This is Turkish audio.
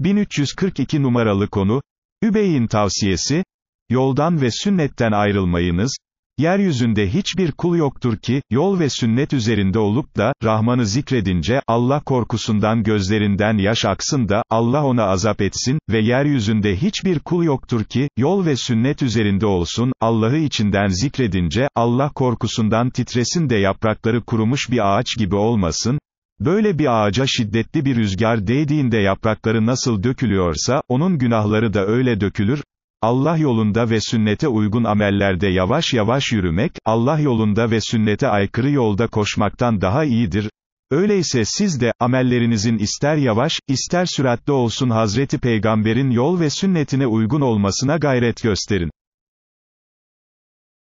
1342 numaralı konu, Übey'in tavsiyesi, yoldan ve sünnetten ayrılmayınız, yeryüzünde hiçbir kul yoktur ki, yol ve sünnet üzerinde olup da, Rahman'ı zikredince, Allah korkusundan gözlerinden yaş aksın da, Allah ona azap etsin, ve yeryüzünde hiçbir kul yoktur ki, yol ve sünnet üzerinde olsun, Allah'ı içinden zikredince, Allah korkusundan titresin de yaprakları kurumuş bir ağaç gibi olmasın, Böyle bir ağaca şiddetli bir rüzgar değdiğinde yaprakları nasıl dökülüyorsa, onun günahları da öyle dökülür. Allah yolunda ve sünnete uygun amellerde yavaş yavaş yürümek, Allah yolunda ve sünnete aykırı yolda koşmaktan daha iyidir. Öyleyse siz de, amellerinizin ister yavaş, ister süratli olsun Hazreti Peygamber'in yol ve sünnetine uygun olmasına gayret gösterin.